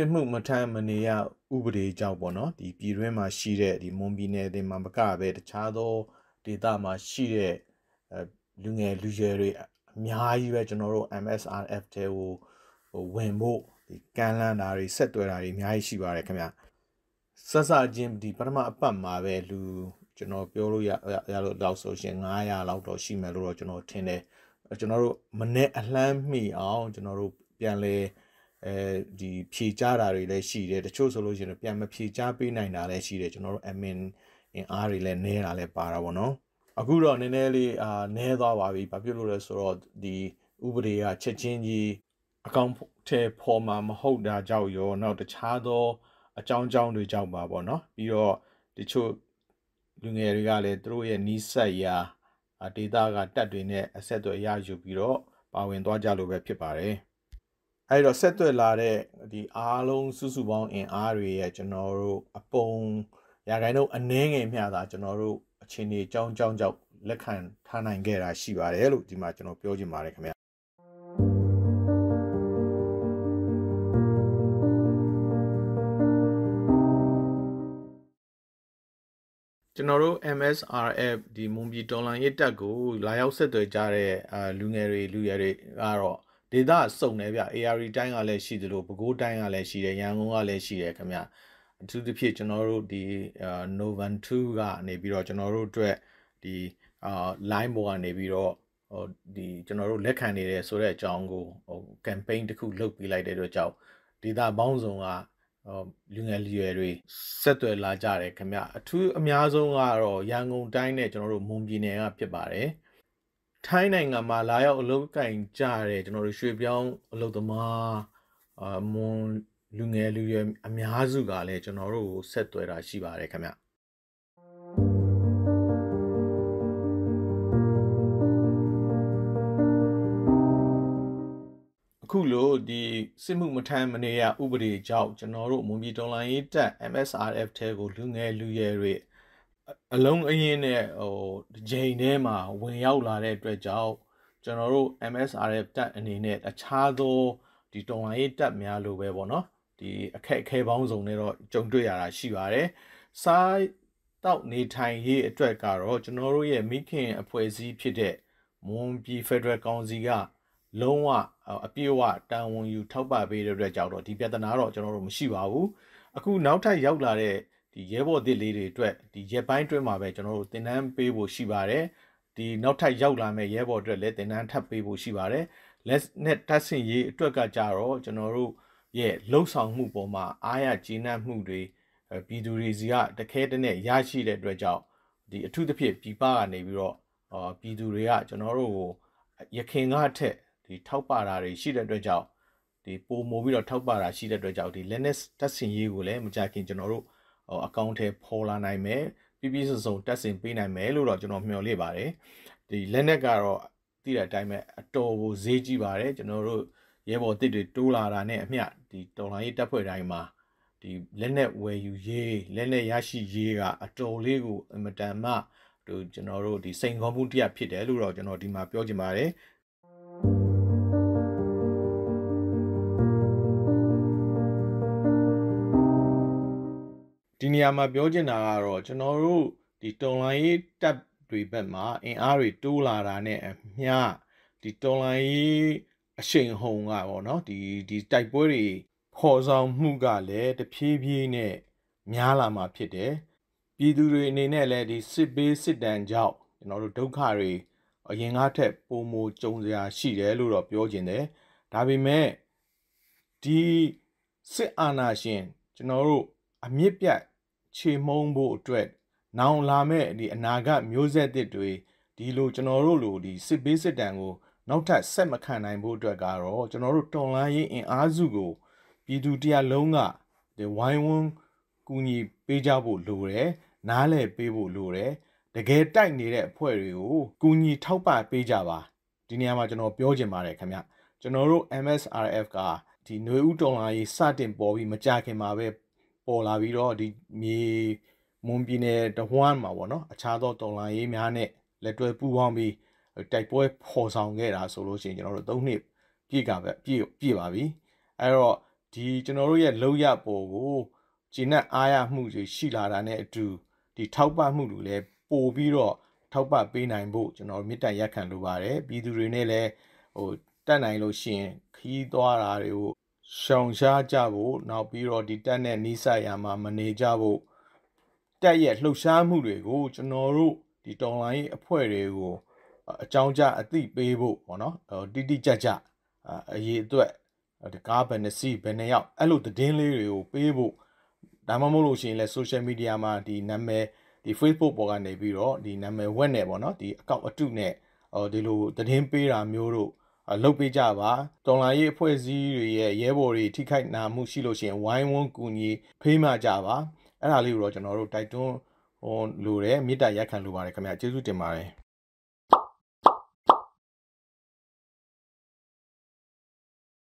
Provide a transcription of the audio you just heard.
စစ်မှုမထမ်းမနေရဥပဒေကြောင့်ပေါ့နော်ဒီပြည်တွင်းမှာရှိတဲ့ဒီမွန်ပြည်နယ်တင်မှာမကပဲတခြားသောဒေသမှာရှိတဲ့လူငယ်လူရွယ်တွေအများကြီးပဲကျွန်တော်တို့ MSRF တဲကိုဝင်ဖို့ဒီကမ်းလှမ်းတာတွေဆက်သွယ်တာတွေအများကြီးရှိပါတယ်ခင်ဗျဆက်စချင်းဒီပထမအပတ်မှာပဲလူကျွန်တော်ပြောလို့ရရလို့တော့ဆိုရှင်900လောက်တော့ရှိမယ်လို့တော့ကျွန်တော်ထင်တယ်ကျွန်တော်တို့မနေ့အလှမ်းမိအောင်ကျွန်တော်တို့ပြန်လဲအဲဒီဖြည့်ကြတာတွေလည်းရှိတယ်တချို့ဆိုလို့ရှိရင်ပြန်မဖြည့်ကြပေးနိုင်တာလည်းရှိတယ်ကျွန်တော်တို့ admin အင်အားတွေလည်းနည်းတာလည်းပါတာပေါ့နော်အခုတော့နည်းနည်းလေးအာနည်းသွားပါပြီဘာဖြစ်လို့လဲဆိုတော့ဒီဥပဒေကချက်ချင်းကြီးအကောင့်ထဲပေါ်မှာမဟုတ်တာကြောင့်ရော နောက်တခြားသောအကြောင်းကြောင်းတွေကြောင့်ပါပေါ့နော်ပြီးတော့တချို့လူငယ်တွေကလည်းသူတို့ရဲ့နီးစပ်ရာဒေတာကတက်တွေနဲ့အဆက်အသွယ်ရယူပြီးတော့ပါဝင်သွားကြလို့ပဲဖြစ်ပါတယ်အဲ့တော့ဆက်သွက်လာတဲ့ဒီအားလုံးစုစုပေါင်းအင်အားတွေရဲ့ကျွန်တော်တို့အပုံရာခိုင်နှုန်းအနည်းငယ်မျှသာကျွန်တော်တို့အချိန်ကြီးကြောင်းကြောင်းကြောက်လက်ခံထားနိုင်ခဲ့တာရှိပါတယ်လို့ဒီမှာကျွန်တော်ပြောချင်ပါတယ်ခင်ဗျာကျွန်တော်တို့ MSRF ဒီမွန်ပြည်တော်လန်ရေးတက်ကိုလာရောက်ဆက်သွယ်ကြတဲ့လူငယ်တွေလူရယ်တွေကတော့ဒေသစုံနေဗျ AR တိုင်းကလည်းရှိသလိုပဲခူးတိုင်းကလည်းရှိတယ်ရန်ကုန်ကလည်းရှိတယ်ခင်ဗျအထူးသဖြင့်ကျွန်တော်တို့ဒီ Novan 2ကနေပြီးတော့ကျွန်တော်တို့အတွက်ဒီအာ line ပေါ်ကနေပြီးတော့ဟိုဒီကျွန်တော်တို့လက်ခံနေတယ်ဆိုတဲ့အကြောင်းကိုဟို campaign တစ်ခုလုပ်ပေးလိုက်တဲ့အတွက်ကြောင့်ဒေတာပေါင်းစုံကဟိုလူငယ်လူရွယ်တွေဆက်သွယ်လာကြတယ်ခင်ဗျအထူးအများဆုံးကတော့ရန်ကုန်တိုင်းနဲ့ကျွန်တော်တို့မွန်ပြည်နယ်ကဖြစ်ပါတယ်။ထိုင်းနိုင်ငံမှာလာရောက်အလုပ်ကင်ကြတဲ့ကျွန်တော်တို့ရွှေပြောင်းအလုပ်သမားအမွန်လူငယ်လူရွယ်အများစုကလည်းကျွန်တော်တို့ကိုဆက်သွယ်တာရှိပါတယ်ခင်ဗျအခုလို့ဒီစစ်မှုမထမ်းမနေရဥပဒေကြောင့်ကျွန်တော်တို့မွန်ပြည်တော်လိုင်းရေးတပ် MSRF ထဲကိုလူငယ်လူရွယ်တွေအလုံးအရင်နဲ့ဟိုဂျိန်ထဲမှာဝင်ရောက်လာတဲ့အတွက်ကြောင့်ကျွန်တော်တို့ MSRF တပ်အနေနဲ့အခြားသောဒီတော်လှန်ရေးတပ်များလိုပဲပေါ့နော်ဒီအခက်အခဲပေါင်းစုံတွေတော့ကြုံတွေ့ရတာရှိပါတယ်။စားတောက်နေထိုင်ရေးအတွက်ကတော့ကျွန်တော်တို့ရဲ့မိခင်အဖွဲ့အစည်းဖြစ်တဲ့မွန်ပြည် Federal ကောင်စီကလုံးဝအပြည့်အဝတန်ဝန်ယူထောက်ပံ့ပေးတဲ့အတွက်ကြောင့်တော့ဒီပြဿနာတော့ကျွန်တော်တို့မရှိပါဘူး။အခုနောက်ထပ်ရောက်လာတဲ့ဒီရဲဘော်သစ်လေးတွေအတွက်ဒီရက်ပိုင်းအတွင်းမှာပဲကျွန်တော်တို့သင်တန်းပေးဖို့ရှိပါတယ်ဒီနောက်ထပ်ရောက်လာမဲ့ရဲဘော်အတွက်လည်းသင်တန်းထပ်ပေးဖို့ရှိပါတယ်လက်နဲ့တက်ဆင်ရေးအတွက်ကကြတော့ကျွန်တော်တို့ရဲ့လှုပ်ဆောင်မှုပေါ်မှာအားရကျေနပ်မှုတွေပြည်သူတွေစီကတခဲတနဲ့ရရှိတဲ့အတွက်ကြောင့်ဒီအထူးသဖြင့်ပြည်ပကနေပြီးတော့ပြည်သူတွေကကျွန်တော်တို့ကိုရခင်ကထက်ဒီထောက်ပတာတွေရှိတဲ့အတွက်ကြောင့်ဒီပုံမိုးပြီးတော့ထောက်ပတာရှိတဲ့အတွက်ကြောင့်ဒီ Linux တက်ဆင်ရေးကိုလည်းမကြခင်ကျွန်တော်တို့အကောင့်ထဲပေါ်လာနိုင်မယ်ပြပြစုံစုံတက်ဆင်ပေးနိုင်မယ်လို့တော့ကျွန်တော်မျှော်လင့်ပါတယ်ဒီလက်နက်ကတော့သိတဲ့အတိုင်းပဲအတော်ကိုဈေးကြီးပါတယ်ကျွန်တော်တို့ရဲဘော်တစ်တွေတိုးလာတာနဲ့အမျှဒီတော်လိုင်းရေးတပ်ဖွဲ့တိုင်းမှာဒီလက်နက်ဝယ်ယူရေးလက်နက်ရရှိရေးကအတော်လေးကိုအမတန်မှတို့ကျွန်တော်တို့ဒီစိန်ခေါ်မှုတစ်ရပ်ဖြစ်တယ်လို့တော့ကျွန်တော်ဒီမှာပြောချင်ပါတယ်ဒီနေရာမှာပြောချင်တာကတော့ကျွန်တော်တို့ဒီတွန်လိုင်းရေးတက်တွေဘက်မှာအင်အားတွေတိုးလာတာနဲ့အမျှဒီတွန်လိုင်းရေးအရှိန်ဟုန်ကပေါ့နော်ဒီဒီတိုက်ပွဲတွေပေါ်ဆောင်မှုကလည်းတဖြည်းဖြည်းနဲ့များလာမှာဖြစ်တယ်ပြည်သူတွေအနေနဲ့လည်းဒီစစ်ဘေးစစ်တမ်းကြောင့်ကျွန်တော်တို့ဒုက္ခတွေအရင်ကထက်ပိုမိုကြုံစရာရှိတယ်လို့တော့ပြောချင်တယ်ဒါပေမဲ့ဒီစစ်အာဏာရှင်ကျွန်တော်တို့အမြင့်ပြတ်ခြေမုံဖို့အတွက် နောင်လာမဲ့ဒီအနာဂတ်မျိုးဆက်သစ်တွေဒီလိုကျွန်တော်တို့လိုဒီစစ်ဘေးစစ်တမ်းကို နောက်ထပ်ဆက်မခံနိုင်ဖို့အတွက်ကတော့ကျွန်တော်တို့တော်လှန်ရေးအင်အားစုကိုပြည်သူတရားလုံးကဒီဝိုင်းဝန်းကူညီပေးကြဖို့လိုတယ်နားလည်ပေးဖို့လိုတယ်တကယ်တိုက်နေတဲ့အဖွဲ့တွေကိုကူညီထောက်ပံ့ပေးကြပါဒီနေရာမှာကျွန်တော်ပြောချင်ပါတယ်ခင်ဗျကျွန်တော်တို့ MSRF ကဒီຫນွေဥတော်လာရေးစတင်ပေါ်ပြီးမကြခင်မှာပဲပေါ်လာပြီးတော့ဒီမြေမွန်ပြည်နယ်တဝမ်းမှာပေါ့နော်အခြားသောတော်လှန်ရေးများနဲ့လက်တွဲပူးပေါင်းပြီးတိုက်ပွဲဖော်ဆောင်ခဲ့တာဆိုလို့ရှိရင်ကျွန်တော်တို့၃နှစ်ပြည့်ကပဲပြည့်ပြည့်ပါပြီအဲ့တော့ဒီကျွန်တော်တို့ရဲ့လောက်ရပေါ်ကိုဂျင်းနဲ့အားရမှုတွေရှိလာတာနဲ့အတူဒီထောက်ပမှုတွေလည်းပို့ပြီးတော့ထောက်ပပေးနိုင်ဖို့ကျွန်တော်မြစ်တရက်ခံလိုပါတယ်ပြည်သူတွေနဲ့လည်းဟိုတက်နိုင်လို့ရှိရင်ခီးသွားတာတွေကိုရှောင်ရှားကြဖို့နောက်ပြီးတော့ဒီတက်နဲ့နီးစပ်ရမှာမနေကြဖို့တက်ရဲ့လှုပ်ရှားမှုတွေကိုကျွန်တော်တို့ဒီတော်လိုင်းအဖွဲ့တွေကို အကြောင်းကြားအသိပေးဖို့ပေါ့နော်တိတိကျကျအရေးအတွက်တကားဘယ်နှစီဘယ်နှယောက်အဲ့လိုသတင်းလေးတွေကိုပေးဖို့ဒါမှမဟုတ်လို့ရှိရင်လည်း social media မှာဒီနာမည်ဒီ Facebook ပေါ်ကနေပြီးတော့ဒီနာမည်ဝက်နေပေါ့နော်ဒီ account အတုနဲ့ဟိုဒီလိုသတင်းပေးတာမျိုးတို့လုပ်ပေးကြပါတော်လိုင်းရေးအဖွဲ့အစည်းတွေရဲ့ရဲဘော်တွေထိခိုက်နာမှုရှိလို့ရှိရင်ဝိုင်းဝန်းကူညီဖေးမှကြပါအဲ့ဒါလေးကိုတော့ကျွန်တော်တို့တိုက်တွန်းဟိုလိုတယ်မေတ္တာရက်ခံလိုပါတယ်ခင်ဗျာကျေးဇူးတင်ပါတယ်